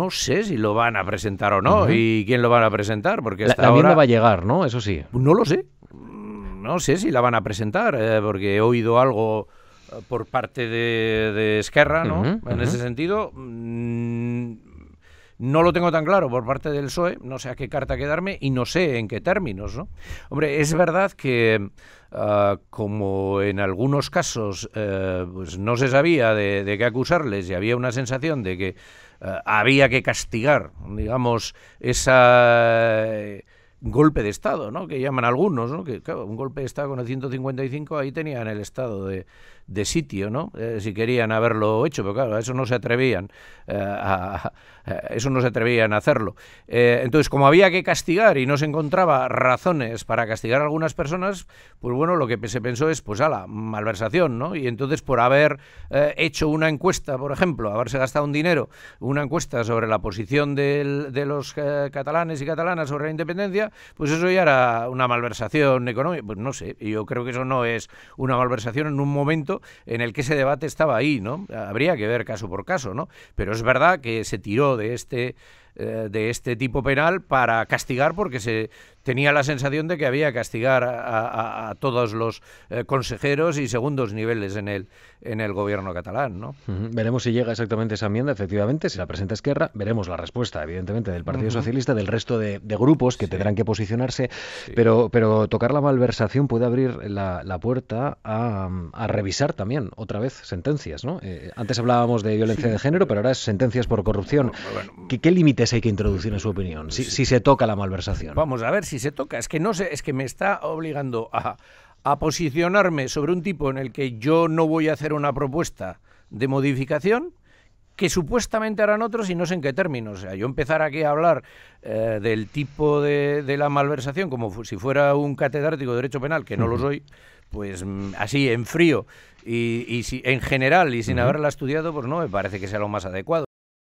no sé si lo van a presentar o no y quién lo van a presentar, porque hasta la, va a llegar, ¿no? Eso sí. No lo sé. No sé si la van a presentar, eh, porque he oído algo eh, por parte de, Esquerra, ¿no? en ese sentido, mm, no lo tengo tan claro por parte del PSOE, no sé a qué carta quedarme y no sé en qué términos. ¿no? Hombre, es verdad que ah, como en algunos casos eh, pues no se sabía de, qué acusarles y había una sensación de que eh, había que castigar, digamos, esa golpe de Estado, ¿no? que llaman algunos, ¿no? que claro, un golpe de Estado con el 155 ahí tenían el Estado de, sitio, ¿no? Eh, si querían haberlo hecho, pero claro, eso no se atrevían, eh, a, eso no se atrevían a hacerlo. Eh, entonces, como había que castigar y no se encontraba razones para castigar a algunas personas, pues bueno, lo que se pensó es, pues a la malversación, ¿no? Y entonces por haber hecho una encuesta, por ejemplo, haberse gastado un dinero, una encuesta sobre la posición de los catalanes y catalanas sobre la independencia, pues eso ya era una malversación económica. Pues no sé, yo creo que eso no es una malversación en un momento en el que ese debate estaba ahí, ¿no? Habría que ver caso por caso, ¿no? Pero es verdad que se tiró de este eh, de este tipo penal para castigar, porque se tenía la sensación de que había que castigar a, todos los eh, consejeros y segundos niveles en el, en el gobierno catalán. ¿no? Veremos si llega exactamente esa enmienda, efectivamente, si la presenta Esquerra, veremos la respuesta, evidentemente, del Partido Socialista, del resto de, grupos que tendrán que posicionarse, pero, pero tocar la malversación puede abrir la, puerta a, revisar también, otra vez, sentencias. ¿no? Eh, antes hablábamos de violencia de género, pero ahora es sentencias por corrupción. ¿Qué, qué límite hay que introducir en su opinión? Si, se toca la malversación. Vamos a ver si se toca. Es que no sé, es que me está obligando a, posicionarme sobre un tipo en el que yo no voy a hacer una propuesta de modificación que supuestamente harán otros y no sé en qué términos. O sea, yo empezar aquí a hablar eh, del tipo de, la malversación como si fuera un catedrático de Derecho Penal, que no lo soy, pues mm, así, en frío y, en general y sin haberla estudiado, pues no me parece que sea lo más adecuado.